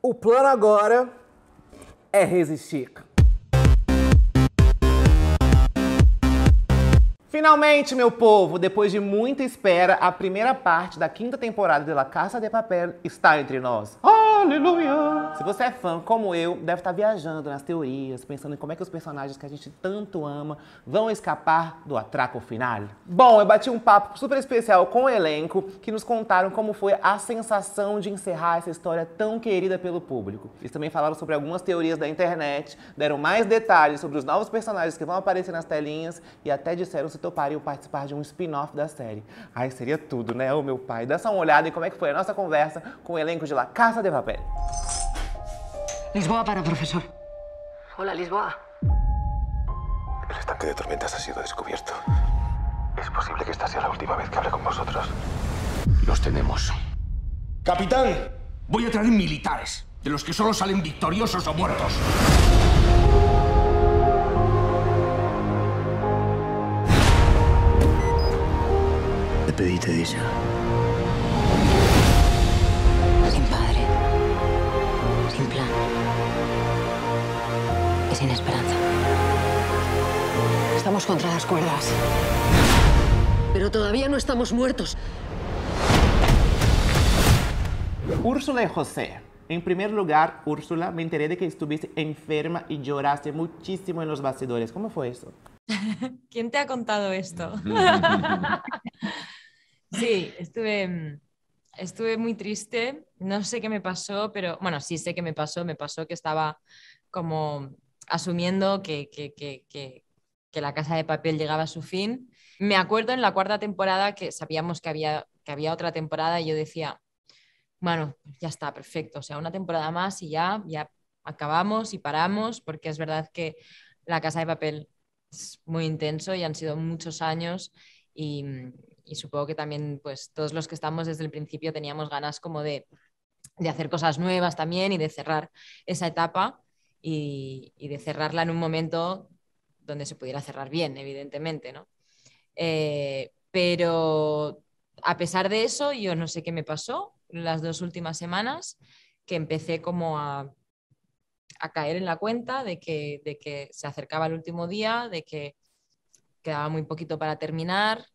O plano agora é resistir. Finalmente, meu povo, depois de muita espera, a primeira parte da quinta temporada de La Casa de Papel está entre nós. Oh! Aleluia! Se você é fã, como eu, deve estar tá viajando nas teorias, pensando em como é que os personagens que a gente tanto ama vão escapar do atraco final. Bom, eu bati um papo super especial com o elenco, que nos contaram como foi a sensação de encerrar essa história tão querida pelo público. Eles também falaram sobre algumas teorias da internet, deram mais detalhes sobre os novos personagens que vão aparecer nas telinhas e até disseram se topariam participar de um spin-off da série. Ai, seria tudo, né? Ô meu pai, dá só uma olhada em como é que foi a nossa conversa com o elenco de La Casa de Papel. Lisboa para profesor. Hola, Lisboa. El estanque de tormentas ha sido descubierto. Es posible que esta sea la última vez que hable con vosotros. Los tenemos. Capitán, voy a traer militares, de los que solo salen victoriosos o muertos. pedí de ella. sin esperanza. Estamos contra las cuerdas. Pero todavía no estamos muertos. Úrsula y José. En primer lugar, Úrsula, me enteré de que estuviste enferma y lloraste muchísimo en los bastidores. ¿Cómo fue eso? ¿Quién te ha contado esto? sí, estuve, estuve muy triste. No sé qué me pasó, pero bueno, sí sé qué me pasó. Me pasó que estaba como asumiendo que, la casa de papel llegaba a su fin. Me acuerdo en la cuarta temporada que sabíamos que había, que había otra temporada y yo decía, bueno, pues ya está, perfecto, o sea, una temporada más y ya, ya acabamos y paramos, porque es verdad que la casa de papel es muy intenso y han sido muchos años y, supongo que también pues todos los que estamos desde el principio teníamos ganas como de, de hacer cosas nuevas también y de cerrar esa etapa y, de cerrarla en un momento donde se pudiera cerrar bien, evidentemente, ¿no? Eh, pero a pesar de eso, yo no sé qué me pasó las dos últimas semanas, que empecé como a, caer en la cuenta de que, se acercaba el último día, de que quedaba muy poquito para terminar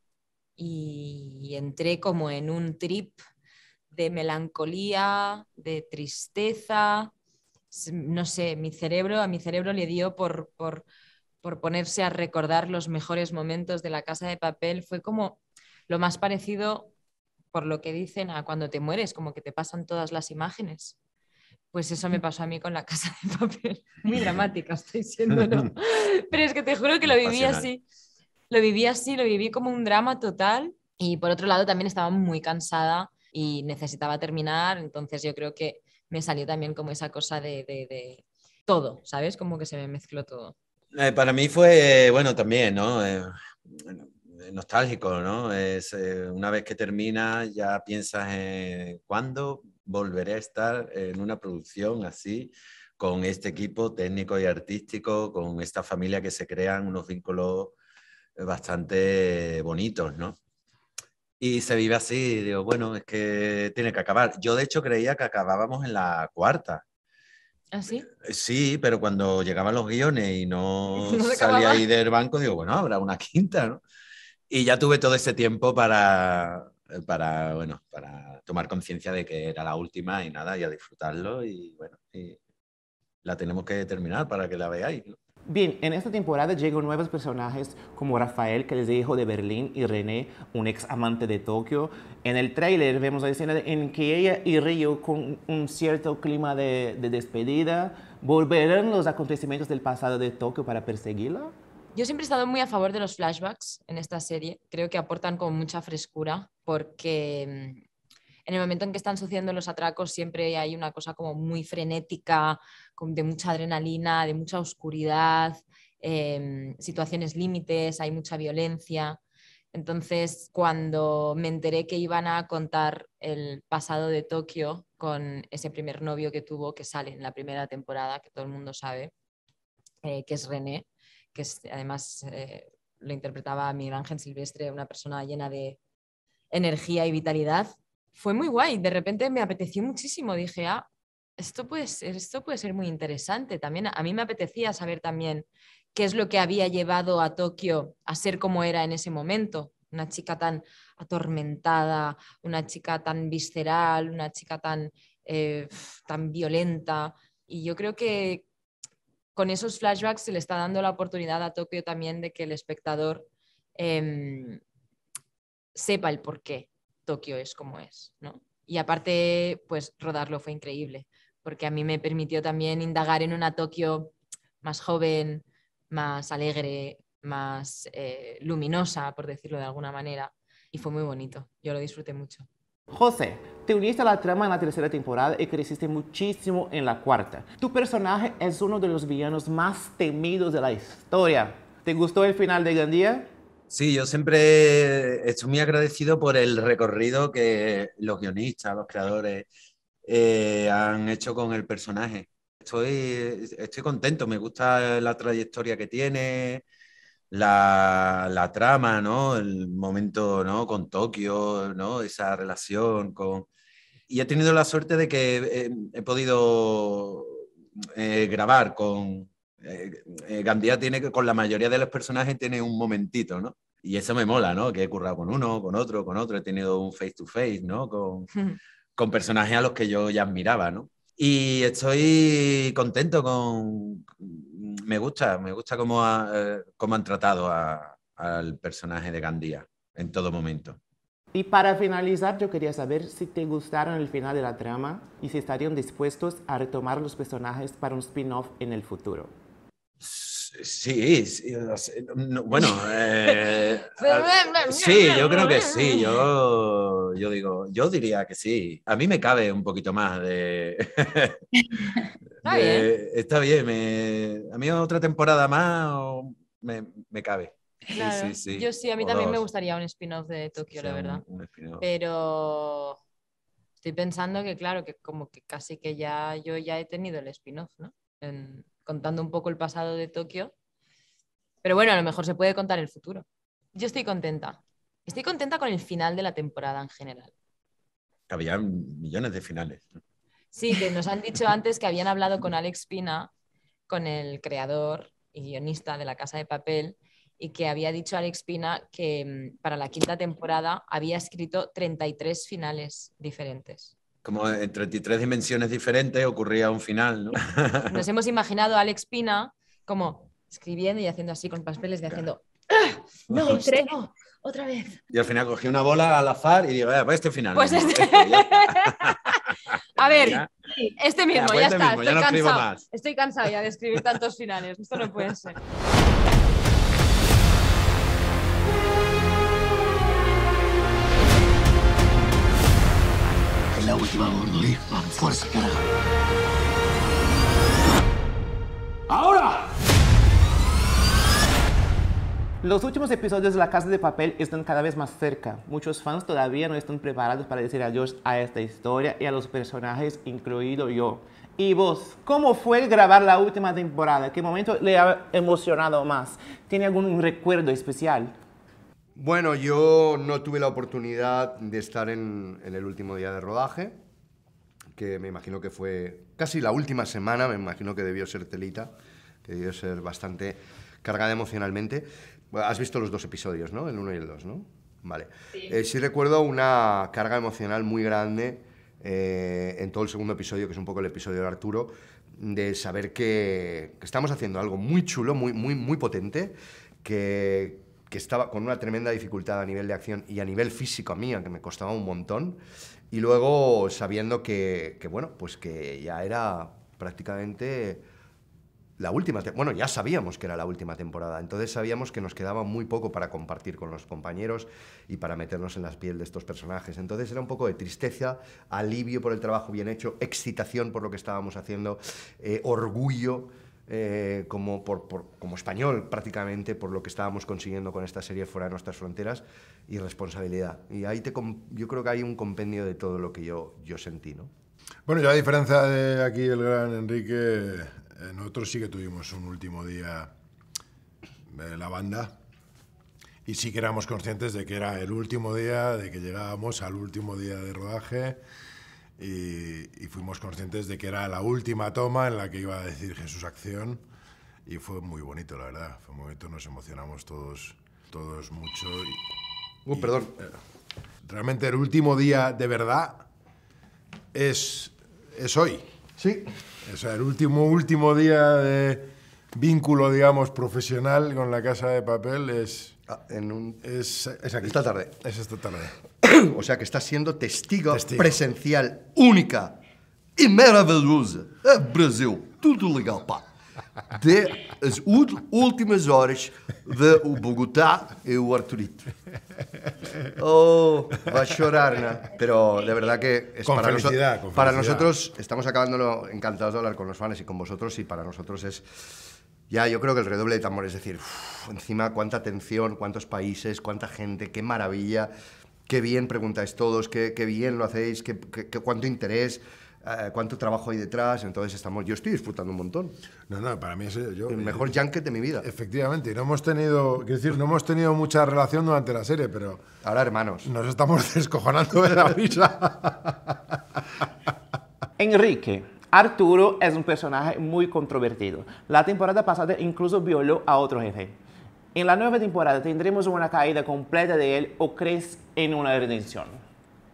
y, y entré como en un trip de melancolía, de tristeza, no sé, mi cerebro, a mi cerebro le dio por, ponerse a recordar los mejores momentos de la casa de papel. Fue como lo más parecido, por lo que dicen, a cuando te mueres, como que te pasan todas las imágenes. Pues eso me mm. pasó a mí con la casa de papel. Muy dramática estoy siendo, ¿no? Pero es que te juro que lo viví así. Lo viví así, lo viví como un drama total. Y por otro lado, también estaba muy cansada y necesitaba terminar. Entonces yo creo que me salió también como esa cosa de, todo, ¿sabes? Como que se me mezcló todo. Eh, para mí fue, eh, bueno, también, ¿no? Eh, nostálgico, ¿no? Es, una vez que termina ya piensas en cuándo volveré a estar en una producción así, con este equipo técnico y artístico, con esta familia que se crean unos vínculos bastante bonitos, ¿no? Y se vive así, digo, bueno, es que tiene que acabar. Yo de hecho creía que acabábamos en la cuarta. ¿Ah, sí? Eh, sí, pero cuando llegaban los guiones y no, salía ahí del banco, digo, bueno, habrá una quinta, ¿no? Y ya tuve todo ese tiempo para, eh, para, bueno, para tomar conciencia de que era la última y nada, y a disfrutarlo y bueno, la tenemos que terminar para que la veáis. Bien, en esta temporada llegan nuevos personajes como Rafael, que es hijo de Berlín, y René, un ex amante de Tokio. En el tráiler vemos la escena en que ella y Ryo, con un cierto clima de, de despedida, volverán los acontecimientos del pasado de Tokio para perseguirla. Yo siempre he estado muy a favor de los flashbacks en esta serie. Creo que aportan con mucha frescura porque mm, en el momento en que están sucediendo los atracos siempre hay una cosa como muy frenética, de mucha adrenalina, de mucha oscuridad, em, situaciones límites, hay mucha violencia. Entonces, cuando me enteré que iban a contar el pasado de Tokio con ese primer novio que tuvo, que sale en la primera temporada, que todo el mundo sabe, eh, que es René, que además eh, lo interpretaba Miguel Ángel Silvestre, una persona llena de energía y vitalidad, fue muy guay. De repente me apeteció muchísimo. Dije, ah, esto puede ser, esto puede ser muy interesante también. A mí me apetecía saber también qué es lo que había llevado a Tokio a ser como era en ese momento. Una chica tan atormentada, una chica tan visceral, una chica tan, eh, tan violenta. Y yo creo que con esos flashbacks se le está dando la oportunidad a Tokio también de que el espectador em, sepa el porqué Tokio es como es, Y aparte, pues rodarlo fue increíble, porque a mí me permitió también indagar en una Tokio más joven, más alegre, más eh, luminosa, por decirlo de alguna manera, y fue muy bonito, yo lo disfruté mucho. José, te uniste a la trama en la tercera temporada y creciste muchísimo en la cuarta. Tu personaje es uno de los villanos más temidos de la historia. ¿Te gustó el final de Gandía? Sí, yo siempre estoy muy agradecido por el recorrido que los guionistas, los creadores eh, han hecho con el personaje. Estoy, estoy contento, me gusta la trayectoria que tiene, la, trama, ¿no? El momento, Con Tokio, Esa relación con... Y he tenido la suerte de que he, podido eh, grabar con... Eh, Gandía tiene, con la mayoría de los personajes tiene un momentito, ¿no? y eso me mola, ¿no? Que he currado con uno, con otro, con otro, he tenido un face to face, ¿no? Con, con personajes a los que yo ya admiraba, ¿no? Y estoy contento con... Me gusta, me gusta cómo, eh, cómo han tratado al personaje de Gandía en todo momento. Y para finalizar, yo quería saber si te gustaron el final de la trama y si estarían dispuestos a retomar los personajes para un spin-off en el futuro. Sí, bueno, sí, yo creo que sí, yo, yo digo, yo diría que sí. A mí me cabe un poquito más de... está, bien. a mí otra temporada más me, cabe. Sí, sí, Yo sí, a mí también me gustaría un spin-off de Tokio, la verdad. Pero estoy pensando que, claro, que como que casi que ya yo ya he tenido el spin-off, ¿no? contando un poco el pasado de Tokio. Pero bueno, a lo mejor se puede contar el futuro. Yo estoy contenta. Estoy contenta con el final de la temporada en general. había millones de finales. Sí, que nos han dicho antes que habían hablado con Alex Pina, con el creador y guionista de La Casa de Papel, y que había dicho Alex Pina que mm, para la quinta temporada había escrito 33 finales diferentes como en 33 dimensiones diferentes ocurría un final, ¿no? Nos hemos imaginado a Alex Pina como escribiendo y haciendo así con papeles de haciendo ¡Ah! no, otra vez. Y al final cogí una bola al azar y digo, vaya, eh, pues este final. Pues este... a ver, este mismo, ya, pues este está, estoy cansada cansado. Estoy cansado ya de escribir tantos finales, esto no puede ser. ¡Ahora! Los últimos episodios de La Casa de Papel están cada vez más cerca. Muchos fans todavía no están preparados para decir adiós a esta historia y a los personajes, incluido yo. Y vos, ¿cómo fue grabar la última temporada? ¿Qué momento le ha emocionado más? ¿Tiene algún recuerdo especial? Bueno, yo no tuve la oportunidad de estar en, el último día de rodaje, que me imagino que fue casi la última semana, me imagino que debió ser telita, que debió ser bastante cargada emocionalmente. Has visto los dos episodios, ¿no? El uno y el dos, ¿no? Vale. Sí, eh, recuerdo una carga emocional muy grande eh, en todo el segundo episodio, que es un poco el episodio de Arturo, de saber que, que estamos haciendo algo muy chulo, muy, muy, muy potente, que, que estaba con una tremenda dificultad a nivel de acción y a nivel físico a mí, que me costaba un montón, y luego sabiendo que, bueno, pues que ya era prácticamente la última, bueno, ya sabíamos que era la última temporada, entonces sabíamos que nos quedaba muy poco para compartir con los compañeros y para meternos en las piel de estos personajes. Entonces era un poco de tristeza, alivio por el trabajo bien hecho, excitación por lo que estábamos haciendo, eh, orgullo eh, como, por, como español prácticamente por lo que estábamos consiguiendo con esta serie fuera de nuestras fronteras y responsabilidad. Y ahí te, yo creo que hay un compendio de todo lo que yo, yo sentí. ¿no? Bueno, yo a diferencia de aquí el gran Enrique, eh, nosotros sí que tuvimos un último día de la banda y sí que éramos conscientes de que era el último día, de que llegábamos al último día de rodaje y, fuimos conscientes de que era la última toma en la que iba a decir Jesús acción y fue muy bonito, la verdad, fue muy bonito, nos emocionamos todos, todos mucho. Y, uh, perdón. Eh, realmente el último día de verdad es, es hoy. Sí. O sea, el último, último día de vínculo, digamos, profesional con la Casa de Papel es... Ah, en un... es, Esta tarde. Es esta tarde o sea que está siendo testigo, presencial, única y maravillosa, en Brasil, todo legal, pa. de las últimas horas de Bogotá y e o Arturito. Oh, va a llorar, ¿no? pero de verdad que es con para, para nosotros, estamos acabándolo encantados de hablar con los fans y con vosotros y para nosotros es... Ya, yo creo que el redoble de tambor es decir, encima cuánta atención, cuántos países, cuánta gente, qué maravilla qué bien preguntáis todos, qué, qué bien lo hacéis, qué, qué, cuánto interés. Eh, cuánto trabajo hay detrás, entonces estamos, yo estoy disfrutando un montón. No, no, para mí es eh, yo, el eh, mejor junket de mi vida. Efectivamente, no hemos tenido, quiero decir, no hemos tenido mucha relación durante la serie, pero ahora hermanos, nos estamos descojonando de la risa. Enrique, Arturo es un personaje muy controvertido. La temporada pasada incluso violó a otro jefe. En la nueva temporada tendremos una caída completa de él o crees en una redención.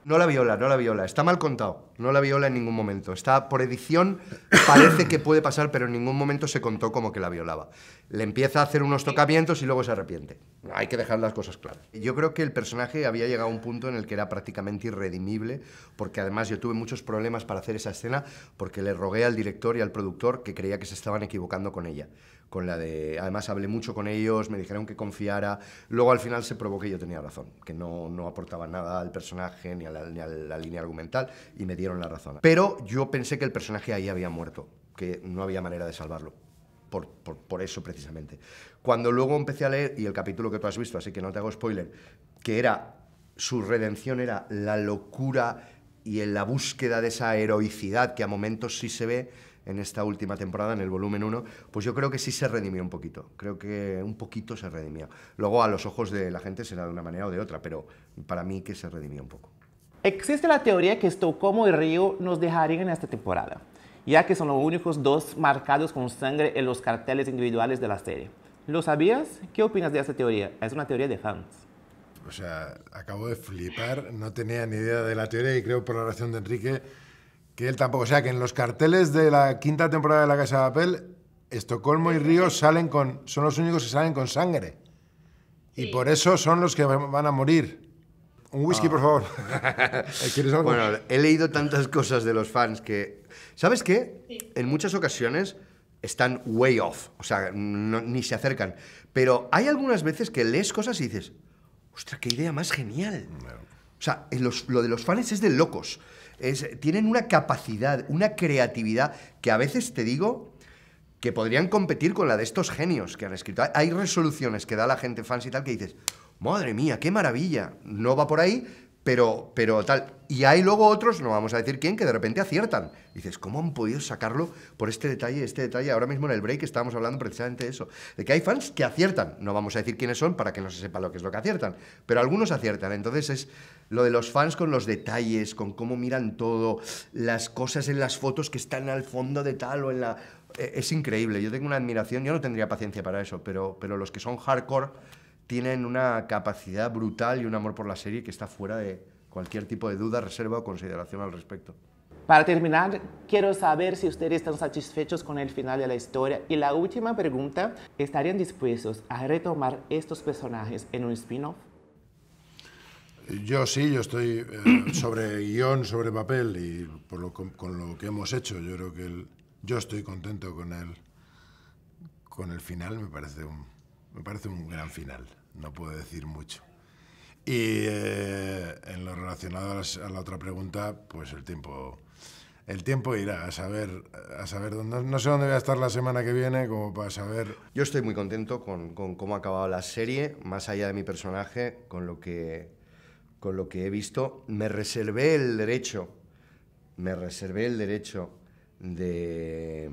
No la viola, no la viola. Está mal contado. No la viola en ningún momento. Está por edición, parece que puede pasar, pero en ningún momento se contó como que la violaba le empieza a hacer unos tocamientos y luego se arrepiente. Hay que dejar las cosas claras. Yo creo que el personaje había llegado a un punto en el que era prácticamente irredimible, porque además yo tuve muchos problemas para hacer esa escena, porque le rogué al director y al productor que creía que se estaban equivocando con ella. Con la de, además hablé mucho con ellos, me dijeron que confiara, luego al final se probó que yo tenía razón, que no, no aportaba nada al personaje ni a, la, ni a la línea argumental y me dieron la razón. Pero yo pensé que el personaje ahí había muerto, que no había manera de salvarlo por, eso precisamente. Cuando luego empecé a leer, y el capítulo que tú has visto, así que no te hago spoiler, que era, su redención era la locura y en la búsqueda de esa heroicidad que a momentos sí se ve en esta última temporada, en el volumen 1, pues yo creo que sí se redimió un poquito, creo que un poquito se redimió. Luego a los ojos de la gente será de una manera o de otra, pero para mí que se redimió un poco. Existe la teoría que Estocolmo y Río nos dejarían en esta temporada ya que son los únicos dos marcados con sangre en los carteles individuales de la serie. ¿Lo sabías? ¿Qué opinas de esta teoría? Es una teoría de fans. O sea, acabo de flipar, no tenía ni idea de la teoría y creo por la oración de Enrique que él tampoco. O sea, que en los carteles de la quinta temporada de La Casa de Papel, Estocolmo y Río salen con, son los únicos que salen con sangre. Y por eso son los que van a morir. Un whisky, ah. por favor. Eh, bueno, he leído tantas cosas de los fans que... ¿Sabes qué? En muchas ocasiones están way off, o sea, ni se acercan. Pero hay algunas veces que lees cosas y dices, ¡ostra, qué idea más genial! O sea, eh, lo de los fans es de locos. tienen una capacidad, una creatividad que a veces te digo que podrían competir con la de estos genios que han escrito. Hay resoluciones que da la gente fans y tal que dices, madre mía, qué maravilla, no va por ahí, pero, pero tal. Y hay luego otros, no vamos a decir quién, que de repente aciertan. dices, ¿cómo han podido sacarlo por este detalle, este detalle? Ahora mismo en el break estábamos hablando precisamente de eso, de que hay fans que aciertan. No vamos a decir quiénes son para que no se sepa lo que es lo que aciertan, pero algunos aciertan. Entonces es lo de los fans con los detalles, con cómo miran todo, las cosas en las fotos que están al fondo de tal o en la... E, es increíble, yo tengo una admiración, yo no tendría paciencia para eso, pero, pero los que son hardcore tienen una capacidad brutal y un amor por la serie que está fuera de cualquier tipo de duda, reserva o consideración al respecto. Para terminar, quiero saber si ustedes están satisfechos con el final de la historia. Y la última pregunta, ¿estarían dispuestos a retomar estos personajes en un spin-off? Yo sí, yo estoy eh, sobre guión, sobre papel y con, lo que hemos hecho. Yo creo que yo estoy contento con el, con el final, me parece un, me parece un gran final, no puedo decir mucho. Y eh, en lo relacionado a la otra pregunta, pues el tiempo, el tiempo irá a saber, a saber dónde, no sé dónde voy a estar la semana que viene, como para saber. Yo estoy muy contento con, cómo ha acabado la serie, más allá de mi personaje, con lo que, con lo que he visto. Me reservé el derecho, me reservé el derecho de.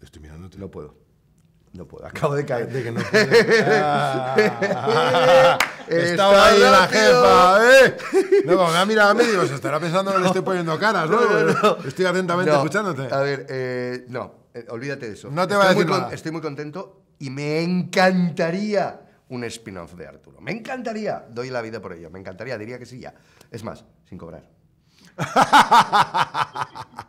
Estoy mirándote. No puedo. No puedo, acabo de caer. De que no puedo. Ah, eh, estaba ahí la jefa, ¿eh? No, me ha mirado a mí, digo, se estará pensando que le estoy poniendo caras, ¿no? estoy atentamente escuchándote. A ver, eh, no, eh, olvídate de eso. No te estoy estoy muy contento y me encantaría un spin-off de Arturo. Me encantaría. Doy la vida por ello. Me encantaría, diría que sí ya. Es más, sin cobrar.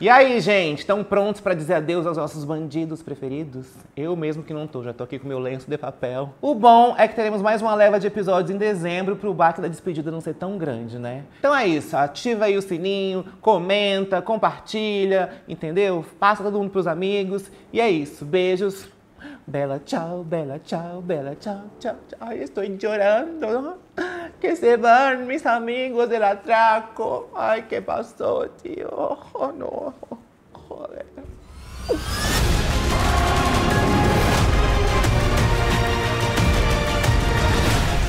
E aí, gente, estão prontos para dizer adeus aos nossos bandidos preferidos? Eu mesmo que não tô, já tô aqui com meu lenço de papel. O bom é que teremos mais uma leva de episódios em dezembro para o baque da despedida não ser tão grande, né? Então é isso, ativa aí o sininho, comenta, compartilha, entendeu? Passa todo mundo pros amigos. E é isso, beijos. Bela tchau, bela tchau, bela tchau, tchau, tchau. Ai, estou chorando. que se van mis amigos del atraco. Ay, ¿qué pasó, tío? Ojo oh, no. Joder.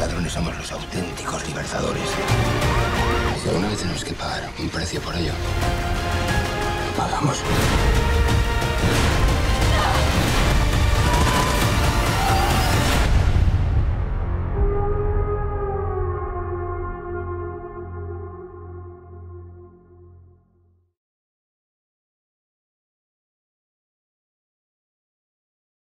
Ladrones somos los auténticos libertadores. Si alguna vez tenemos que pagar un precio por ello, pagamos.